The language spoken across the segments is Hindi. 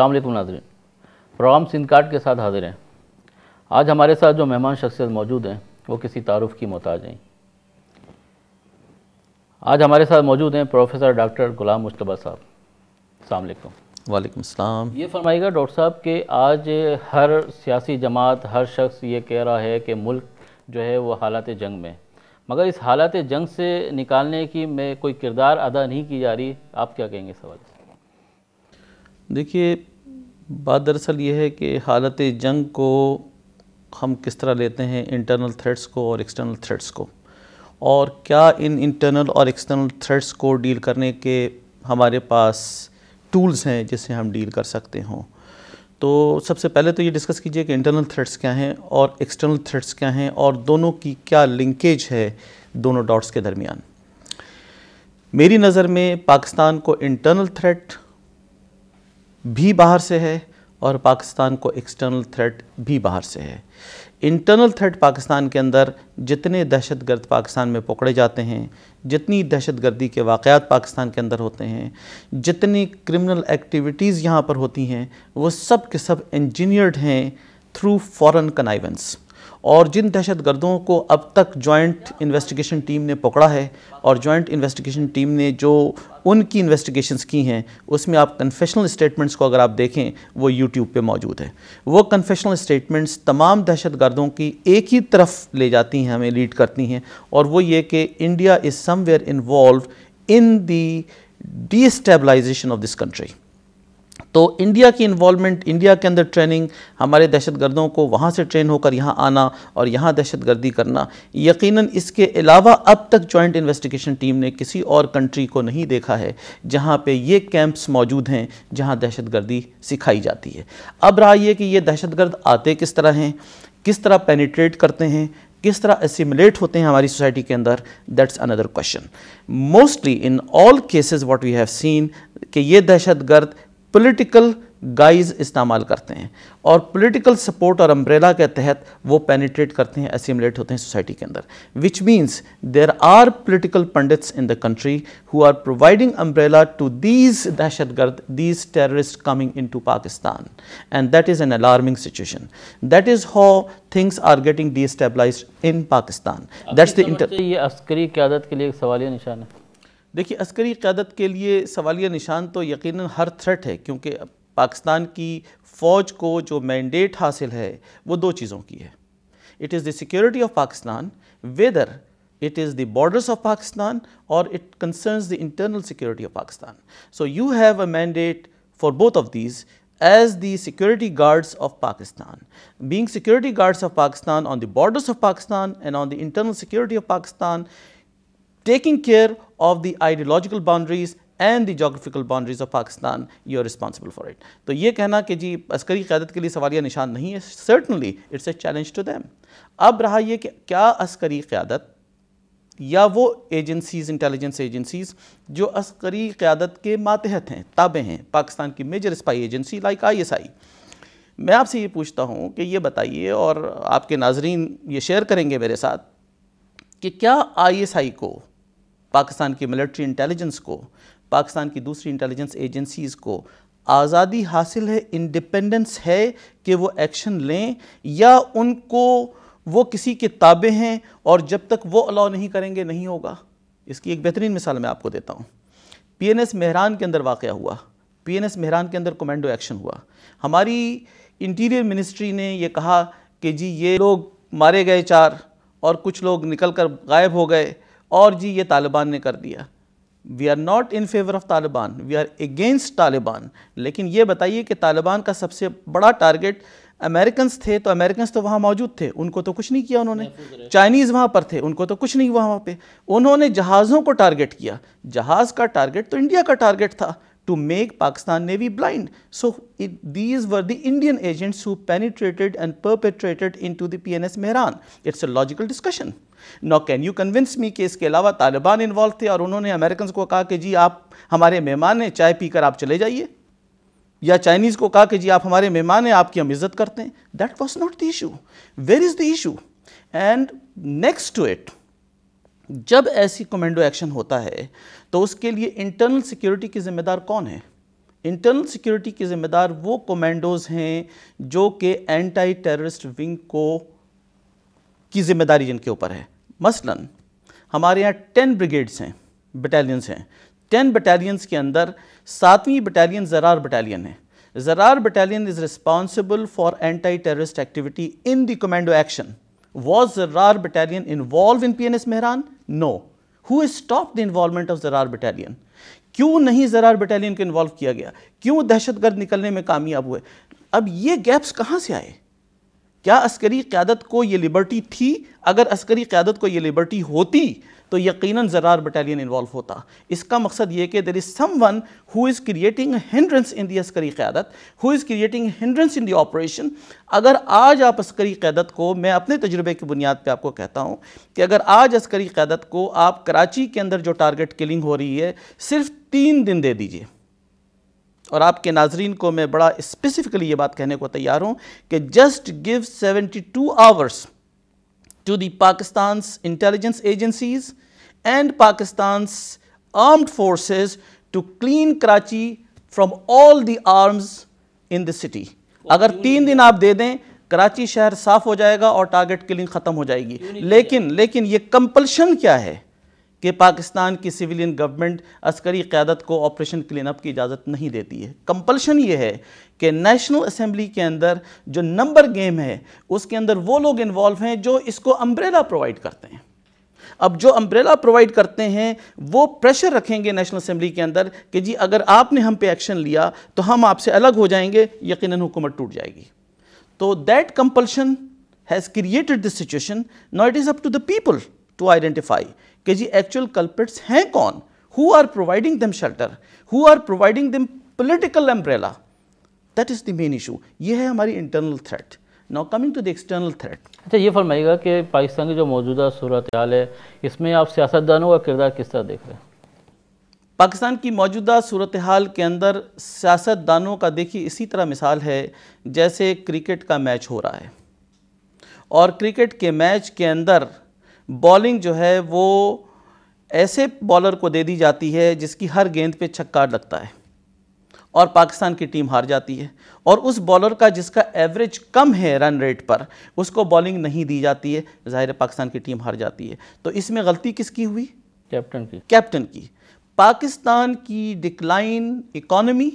अल्लाम नाजरन प्रोग्राम सिंध कार्ड के साथ हाजिर हैं आज हमारे साथ जो मेहमान शख्सियत मौजूद हैं वो किसी तारुफ की मोहताज हैं आज हमारे साथ मौजूद हैं प्रोफेसर डॉक्टर गुलाम मुशतबा साहब अलकुम वालेकुम सलाम ये फरमाइएगा डॉक्टर साहब कि आज हर सियासी जमात हर शख्स ये कह रहा है कि मुल्क जो है वो हालात जंग में मगर इस हालात जंग से निकालने की में कोई किरदार अदा नहीं की जा रही आप क्या कहेंगे सवाल से देखिए बात दरअसल ये है कि हालत जंग को हम किस तरह लेते हैं इंटरनल थ्रेट्स को और एक्सटर्नल थ्रेट्स को और क्या इन इंटरनल और एक्सटर्नल थ्रेट्स को डील करने के हमारे पास टूल्स हैं जिससे हम डील कर सकते हों तो सबसे पहले तो ये डिस्कस कीजिए कि इंटरनल थ्रेट्स क्या हैं और एक्सटर्नल थ्रेट्स क्या हैं और दोनों की क्या लिंकेज है दोनों डॉट्स के दरमियान मेरी नज़र में पाकिस्तान को इंटरनल थ्रेट भी बाहर से है और पाकिस्तान को एक्सटर्नल थ्रेट भी बाहर से है इंटरनल थ्रेट पाकिस्तान के अंदर जितने दहशत गर्द पाकिस्तान में पकड़े जाते हैं जितनी दहशत गर्दी के वाक़ात पाकिस्तान के अंदर होते हैं जितनी क्रिमिनल एक्टिविटीज़ यहाँ पर होती हैं वो सब के सब इंजीनियर्ड हैं थ्रू फॉरेन कनाइवेंस और जिन दहशत गर्दों को अब तक जॉइंट इन्वेस्टिगेशन टीम ने पकड़ा है और जॉइंट इन्वेस्टिगेशन टीम ने जो उनकी इन्वेस्टिगेशंस की हैं उसमें आप कन्फेशनल स्टेटमेंट्स को अगर आप देखें वो यूट्यूब पे मौजूद है वो कन्फेशनल स्टेटमेंट्स तमाम दहशत गर्दों की एक ही तरफ ले जाती हैं हमें लीड करती हैं और वो ये कि India is somewhere involve in the destabilization of this country तो इंडिया की इन्वॉलमेंट इंडिया के अंदर ट्रेनिंग हमारे दहशतगर्दों को वहाँ से ट्रेन होकर यहाँ आना और यहाँ दहशतगर्दी करना यकीनन इसके अलावा अब तक जॉइंट इन्वेस्टिगेशन टीम ने किसी और कंट्री को नहीं देखा है जहाँ पे ये कैंप्स मौजूद हैं जहाँ दहशतगर्दी सिखाई जाती है अब रहा ये कि ये दहशतगर्द आते किस तरह हैं किस तरह पेनिट्रेट करते हैं किस तरह एसिमुलेट होते हैं हमारी सोसाइटी के अंदर that's another question mostly in all cases what we have seen कि ये दहशतगर्द पॉलिटिकल गाइज इस्तेमाल करते हैं और पॉलिटिकल सपोर्ट और अम्ब्रेला के तहत वो पेनिट्रेट करते हैं असीमलेट होते हैं सोसाइटी के अंदर which means there are political pundits in the country who are providing umbrella to these दहशत गर्द these terrorist coming into Pakistan and that is an alarming situation that is how things are getting destabilize in Pakistan that's दस्करी क्यादत के लिए एक सवालिया निशान है देखिए अस्करी क़्यादत के लिए सवालिया निशान तो यकीन हर थ्रेट है क्योंकि पाकिस्तान की फ़ौज को जो मैंडेट हासिल है वो दो चीज़ों की है it is the security of Pakistan whether it is the borders of Pakistan और it concerns the internal security of Pakistan so you have a mandate for both of these as the security guards of pakistan being security guards of pakistan on the borders of pakistan and on the internal security of pakistan taking care of the ideological boundaries and the geographical boundaries of Pakistan you are responsible for it तो ये कहना कि जी अस्करी क्यादत के लिए सवालिया निशान नहीं है certainly it's a challenge to them अब रहा यह कि क्या अस्करी क्यादत या वो एजेंसीज़ इंटेलिजेंस एजेंसीज़ जो अस्करी क्यादत के मातहत हैं ताबे हैं पाकिस्तान की major spy agency like I S I मैं आपसे ये पूछता हूँ कि ये बताइए और आपके नाजरीन ये शेयर करेंगे मेरे साथ कि क्या आई एस आई को पाकिस्तान की मिलिट्री इंटेलिजेंस को पाकिस्तान की दूसरी इंटेलिजेंस एजेंसीज़ को आज़ादी हासिल है इंडिपेंडेंस है कि वो एक्शन लें या उनको वो किसी के ताबे हैं और जब तक वो अलाउ नहीं करेंगे नहीं होगा इसकी एक बेहतरीन मिसाल मैं आपको देता हूँ पी एन एस मेहरान के अंदर वाक़ हुआ पी एन एस मेहरान के अंदर कमांडो एक्शन हुआ हमारी इंटीरियर मिनिस्ट्री ने यह कहा कि जी ये लोग मारे गए चार और कुछ लोग निकल कर गायब हो गए और जी ये तालिबान ने कर दिया we are not in favour of Taliban we are against Taliban लेकिन ये बताइए कि तालिबान का सबसे बड़ा टारगेट अमेरिकन थे तो अमेरिकन तो वहाँ मौजूद थे उनको तो कुछ नहीं किया उन्होंने चाइनीज़ वहाँ पर थे उनको तो कुछ नहीं हुआ वहाँ पर उन्होंने जहाज़ों को टारगेट किया जहाज़ का टारगेट तो इंडिया का टारगेट था to make Pakistan Navy blind. So it, these were the Indian agents who penetrated and perpetrated into the PNS Mehran. It's a logical discussion. Now can you convince me कि इसके अलावा तालिबान इन्वॉल्व थे और उन्होंने अमेरिकन को कहा कि जी आप हमारे मेहमान हैं चाय पीकर आप चले जाइए या चाइनीज़ को कहा कि जी आप हमारे मेहमान हैं आपकी हम इज़्ज़त करते हैं that was not the issue where is the issue and next to it जब ऐसी कमेंडो एक्शन होता है तो उसके लिए इंटरनल सिक्योरिटी की जिम्मेदार कौन है इंटरनल सिक्योरिटी की जिम्मेदार वो कमांडोज हैं जो कि एंटी टेररिस्ट विंग को की जिम्मेदारी जिनके ऊपर है मसलन हमारे यहाँ टेन ब्रिगेड्स हैं बटालियंस हैं टेन बटालियंस के अंदर सातवीं बटालियन ज़रार बटालियन है Zarrar battalion is responsible for anti terrorist activity in the commando action battalion involve in P N S Mehran No. Who stop the involvement of Zarrar battalion क्यों नहीं जरार बटालियन को इन्वॉल्व किया गया क्यों दहशतगर्द निकलने में कामयाब हुए अब ये गैप्स कहाँ से आए क्या अस्करी क़्यादत को ये लिबर्टी थी अगर अस्करी क़्यादत को ये लिबर्टी होती तो यकीनन ज़रार बटालियन इन्वॉल्व होता इसका मकसद ये कि there is someone who is creating hindrance in the अस्करी क़्यादत who is creating hindrance in the operation अगर आज आप अस्करी क़्यादत को मैं अपने तजुर्बे की बुनियाद पर आपको कहता हूँ कि अगर आज अस्करी क़्यादत को आप कराची के अंदर जो टारगेट किलिंग हो रही है सिर्फ तीन दिन दे दीजिए और आपके नाजरीन को मैं बड़ा स्पेसिफ़िकली ये बात कहने को तैयार हूँ कि just give 72 hours to Pakistan Pakistan intelligence agencies and Pakistan armed forces to clean Karachi from all the arms in the city अगर तीन दिन आप दे दें कराची शहर साफ हो जाएगा और टारगेट किलिंग ख़त्म हो जाएगी लेकिन लेकिन ये कंपल्शन क्या है कि पाकिस्तान की सिविलियन गवर्नमेंट अस्करी क़्यादत को ऑपरेशन क्लिनप की इजाज़त नहीं देती है कंपल्शन ये है कि नेशनल असम्बली के अंदर जो नंबर गेम है उसके अंदर वो लोग इन्वॉल्व हैं जो इसको अम्ब्रेला प्रोवाइड करते हैं अब जो अम्ब्रेला प्रोवाइड करते हैं वो प्रेशर रखेंगे नेशनल असम्बली के अंदर कि जी अगर आपने हम पे एक्शन लिया तो हम आपसे अलग हो जाएंगे यकीनन हुकूमत टूट जाएगी तो that compulsion has created this situation not it is up to the people to identify कि जी एक्चुअल कल्प्रिट्स हैं कौन who are providing them shelter who are providing them political umbrella that is the main issue ये है हमारी internal threat now coming to the external threat अच्छा ये फरमाइएगा कि पाकिस्तान की जो मौजूदा सूरत हाल है इसमें आप सियासतदानों का किरदार किस तरह देख रहे हैं पाकिस्तान की मौजूदा सूरत हाल के अंदर सियासतदानों का देखिए इसी तरह मिसाल है जैसे क्रिकेट का मैच हो रहा है और क्रिकेट के मैच के अंदर बॉलिंग जो है वो ऐसे बॉलर को दे दी जाती है जिसकी हर गेंद पे छक्का लगता है और पाकिस्तान की टीम हार जाती है और उस बॉलर का जिसका एवरेज कम है रन रेट पर उसको बॉलिंग नहीं दी जाती है ज़ाहिर पाकिस्तान की टीम हार जाती है तो इसमें गलती किसकी हुई कैप्टन की कैप्टन की पाकिस्तान की डिक्लाइन इकॉनमी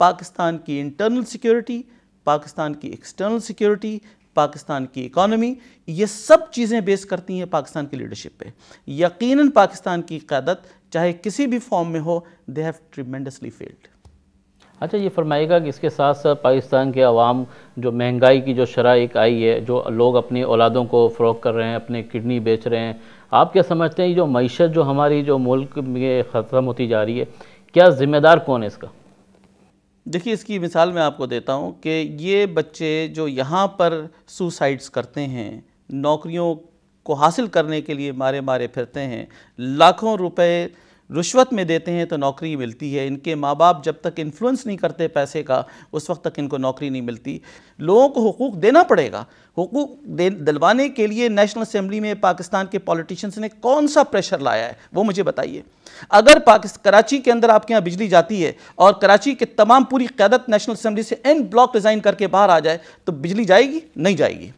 पाकिस्तान की इंटरनल सिक्योरिटी पाकिस्तान की एक्सटर्नल सिक्योरिटी पाकिस्तान की इकानमी ये सब चीज़ें बेस करती हैं पाकिस्तान की लीडरशिप पे यकीनन पाकिस्तान की क्यादत चाहे किसी भी फॉर्म में हो दे हैव ट्रिमेंडसली फेल्ड अच्छा ये फरमाएगा कि इसके साथ साथ पाकिस्तान के आवाम जो महंगाई की जो शरह एक आई है जो लोग अपनी औलादों को फ़रोख कर रहे हैं अपने किडनी बेच रहे हैं आप क्या समझते हैं जो मीशत जो हमारी जो मुल्क में ख़त्म होती जा रही है क्या ज़िम्मेदार कौन है इसका देखिए इसकी मिसाल मैं आपको देता हूँ कि ये बच्चे जो यहाँ पर सुसाइड्स करते हैं नौकरियों को हासिल करने के लिए मारे मारे फिरते हैं लाखों रुपए रिश्वत में देते हैं तो नौकरी मिलती है इनके माँ बाप जब तक इन्फ्लुएंस नहीं करते पैसे का उस वक्त तक इनको नौकरी नहीं मिलती लोगों को हकूक़ देना पड़ेगा हकूक़ दे दिलवाने के लिए नेशनल असम्बली में पाकिस्तान के पॉलिटिशियंस ने कौन सा प्रेशर लाया है वो मुझे बताइए अगर कराची के अंदर आपके यहाँ बिजली जाती है और कराची के तमाम पूरी क्यादत नेशनल असम्बली से एन ब्लॉक डिज़ाइन करके बाहर आ जाए तो बिजली जाएगी नहीं जाएगी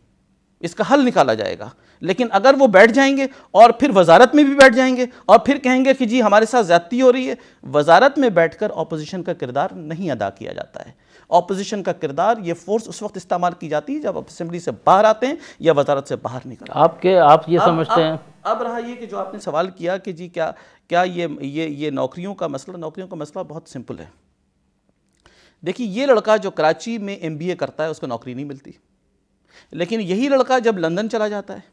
इसका हल निकाला जाएगा लेकिन अगर वो बैठ जाएंगे और फिर वजारत में भी बैठ जाएंगे और फिर कहेंगे कि जी हमारे साथ ज़्यादती हो रही है वजारत में बैठकर ऑपोजिशन का किरदार नहीं अदा किया जाता है ऑपोजिशन का किरदार ये फोर्स उस वक्त इस्तेमाल की जाती है जब असम्बली से बाहर आते हैं या वजारत से बाहर निकलते आपके आप ये अब, समझते हैं अब रहा ये कि जो आपने सवाल किया कि जी क्या क्या ये ये ये नौकरियों का मसला नौकरियों का मसला बहुत सिंपल है देखिए ये लड़का जो कराची में एम करता है उसको नौकरी नहीं मिलती लेकिन यही लड़का जब लंदन चला जाता है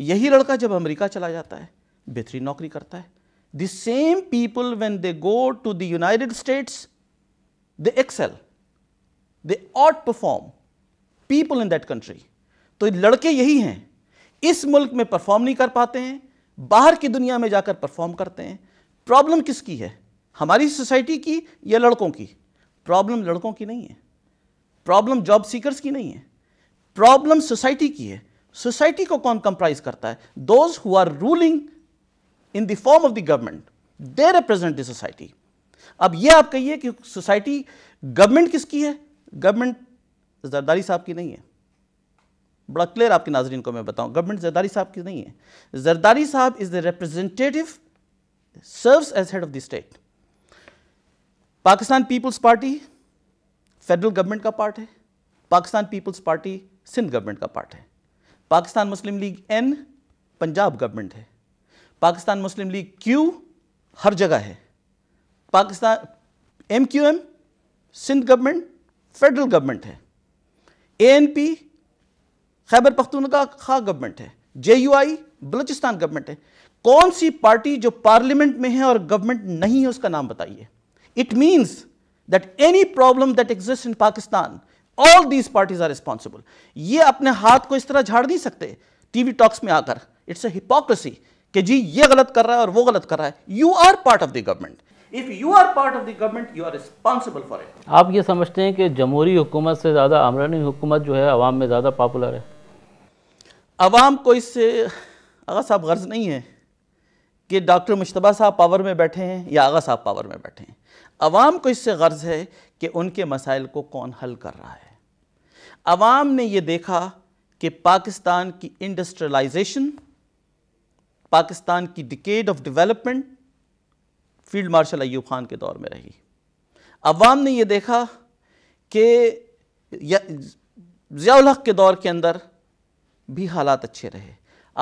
यही लड़का जब अमेरिका चला जाता है बेहतरीन नौकरी करता है the same people when they go to the United States they excel they outperform people in that country तो लड़के यही हैं इस मुल्क में परफॉर्म नहीं कर पाते हैं बाहर की दुनिया में जाकर परफॉर्म करते हैं प्रॉब्लम किसकी है हमारी सोसाइटी की या लड़कों की प्रॉब्लम लड़कों की नहीं है प्रॉब्लम जॉब सीकर्स की नहीं है प्रॉब्लम सोसाइटी की है सोसाइटी को कौन कंप्राइज करता है those who are ruling in the form of the government they represent the society अब ये आप कहिए कि सोसाइटी गवर्नमेंट किसकी है गवर्नमेंट जरदारी साहब की नहीं है बड़ा क्लियर आपके नाजरीन को मैं बताऊं गवर्नमेंट जरदारी साहब की नहीं है Zardari sahab is the representative serves as head of the state Pakistan Peoples Party federal government का पार्ट है पाकिस्तान पीपल्स पार्टी सिंध गवर्नमेंट का पार्ट है पाकिस्तान मुस्लिम लीग एन पंजाब गवर्नमेंट है पाकिस्तान मुस्लिम लीग क्यू हर जगह है Pakistan M Q M Sindh government federal government है ए एन पी खैबर पख्तूनखा खा गवर्नमेंट है जे यू आई बलूचिस्तान गवर्नमेंट है कौन सी पार्टी जो पार्लियामेंट में है और गवर्नमेंट नहीं है उसका नाम बताइए it means that any problem that exist in Pakistan all these parties are responsible ये अपने हाथ को इस तरह झाड़ नहीं सकते टीवी टॉक्स में आकर इट्स अपोक्रेसी कि जी ये गलत कर रहा है और वो गलत कर रहा है you are part of the government if you are part of the government you are responsible for it आप ये समझते हैं कि जमहूरी हुकूमत से ज़्यादा आमरानी हुकूमत जो है आवाम में ज़्यादा पॉपुलर है आवाम को इससे आगा साहब गर्ज नहीं है कि डॉक्टर मुशतबा साहब पावर में बैठे हैं या आगा साहब पावर में बैठे हैं आवाम को इससे गर्ज है कि उनके मसाइल को कौन हल कर रहा है अवाम ने यह देखा कि पाकिस्तान की इंडस्ट्रियलाइजेशन पाकिस्तान की decade of development field marshal Ayub Khan के दौर में रही अवाम ने यह देखा कि जियाल हक के दौर के अंदर भी हालात अच्छे रहे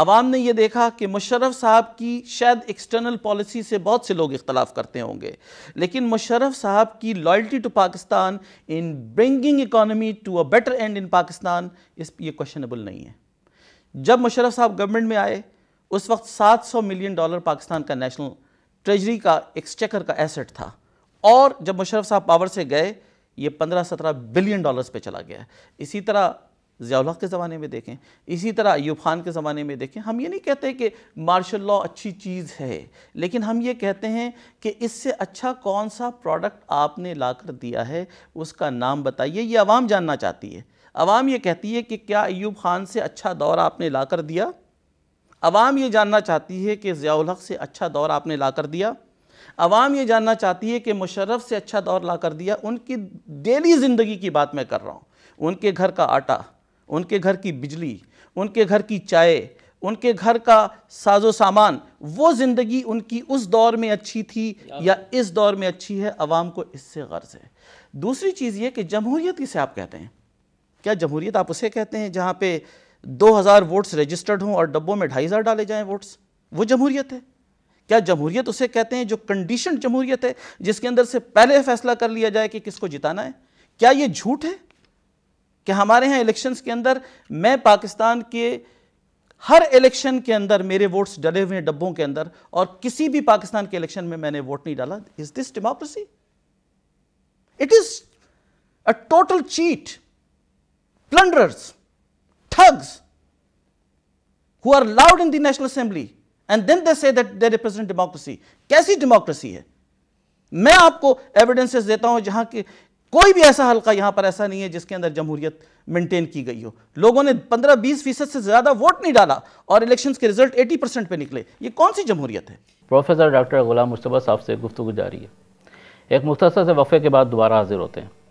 आवाम ने यह देखा कि मुशरफ साहब की शायद एक्सटर्नल पॉलिसी से बहुत से लोग इख्तलाफ करते होंगे लेकिन मुशरफ साहब की loyalty to Pakistan in bringing economy to a better end in Pakistan is ये क्वेश्चनेबल नहीं है जब मुशरफ साहब गवर्नमेंट में आए उस वक्त 700 मिलियन डॉलर पाकिस्तान का नेशनल ट्रेजरी का एक्सचेकर का एसेट था और जब मुशरफ साहब पावर से गए ये 15-17 बिलियन डॉलर्स पे चला गया इसी तरह ज़ियाल्ला के ज़माने में देखें इसी तरह अयूब ख़ान के ज़माने में देखें हम ये नहीं कहते कि मार्शल लॉ अच्छी चीज़ है लेकिन हम ये कहते हैं कि इससे अच्छा कौन सा प्रोडक्ट आपने ला कर दिया है उसका नाम बताइए ये आवाम जानना चाहती है आवाम ये कहती है कि क्या अयूब ख़ान से अच्छा दौर आपने ला कर दिया आवाम ये जानना चाहती है कि ज़ियाल से अच्छा दौर आपने ला कर दिया आवाम ये जानना चाहती है कि मुशर्रफ से अच्छा दौर ला कर दिया उनकी डेली ज़िंदगी की बात मैं कर रहा हूँ उनके घर का आटा उनके घर की बिजली उनके घर की चाय उनके घर का साजो सामान वो ज़िंदगी उनकी उस दौर में अच्छी थी या इस दौर में अच्छी है आवाम को इससे गर्ज है दूसरी चीज़ ये कि जमहूरीत किसे आप कहते हैं क्या जमहूरीत आप उसे कहते हैं जहाँ पे 2000 वोट्स रजिस्टर्ड हों और डब्बों में ढाई हज़ार डाले जाए वोट्स वो जमहूरीत है क्या जमहूरीत उसे कहते हैं जो कंडीशन जमहूरीत है जिसके अंदर से पहले फैसला कर लिया जाए कि किसको जिताना है क्या ये झूठ है कि हमारे यहाँ इलेक्शंस के अंदर मैं पाकिस्तान के हर इलेक्शन के अंदर मेरे वोट्स डले हुए हैं डब्बों के अंदर और किसी भी पाकिस्तान के इलेक्शन में मैंने वोट नहीं डाला is this democracy it is a total cheat plunderers, thugs who are loud in the national assembly and then they say that they represent democracy कैसी डेमोक्रेसी है मैं आपको एविडेंसेस देता हूं जहां के कोई भी ऐसा हल्का यहाँ पर ऐसा नहीं है जिसके अंदर जमहूरियत मेंटेन की गई हो लोगों ने 15-20 फीसद से ज़्यादा वोट नहीं डाला और इलेक्शंस के रिजल्ट 80 परसेंट पर निकले ये कौन सी जमहूरियत है प्रोफेसर डॉक्टर गुलाम मुशतबा साहब से गुफ्तु जारी है एक मुख्तर से वफ़े के बाद दोबारा हाजिर होते हैं